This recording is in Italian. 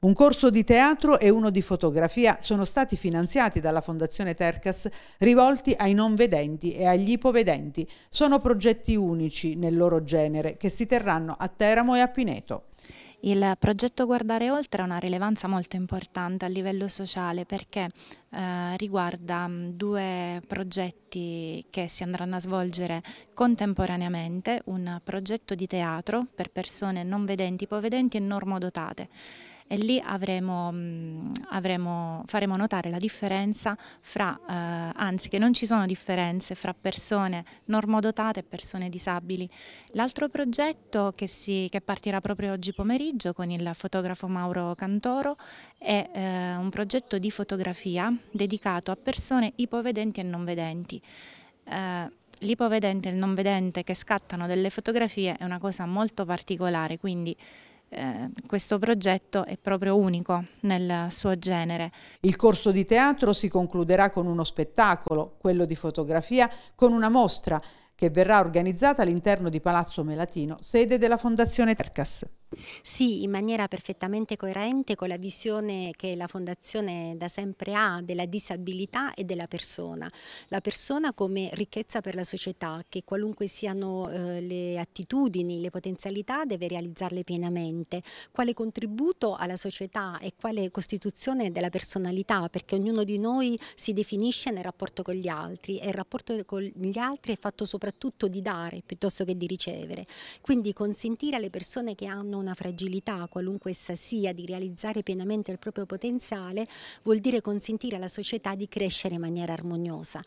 Un corso di teatro e uno di fotografia sono stati finanziati dalla Fondazione Tercas rivolti ai non vedenti e agli ipovedenti. Sono progetti unici nel loro genere che si terranno a Teramo e a Pineto. Il progetto Guardare Oltre ha una rilevanza molto importante a livello sociale perché eh, riguarda mm, due progetti che si andranno a svolgere contemporaneamente, un progetto di teatro per persone non vedenti, ipovedenti e normodotate e lì avremo, mm, avremo, faremo notare la differenza fra, eh, anzi che non ci sono differenze fra persone normodotate e persone disabili. L'altro progetto che, si, che, partirà proprio oggi pomeriggio con il fotografo Mauro Cantoro è eh, un progetto di fotografia dedicato a persone ipovedenti e non vedenti. Eh, L'ipovedente e il non vedente che scattano delle fotografie è una cosa molto particolare, quindi eh, questo progetto è proprio unico nel suo genere. Il corso di teatro si concluderà con uno spettacolo, quello di fotografia, con una mostra che verrà organizzata all'interno di Palazzo Melatino, sede della Fondazione Tercas. Sì, in maniera perfettamente coerente con la visione che la Fondazione da sempre ha della disabilità e della persona. La persona come ricchezza per la società, che qualunque siano eh, le attitudini, le potenzialità, deve realizzarle pienamente. Quale contributo alla società e quale costituzione della personalità, perché ognuno di noi si definisce nel rapporto con gli altri e il rapporto con gli altri è fatto soprattutto di dare piuttosto che di ricevere. Quindi consentire alle persone che hanno una fragilità, qualunque essa sia, di realizzare pienamente il proprio potenziale, vuol dire consentire alla società di crescere in maniera armoniosa.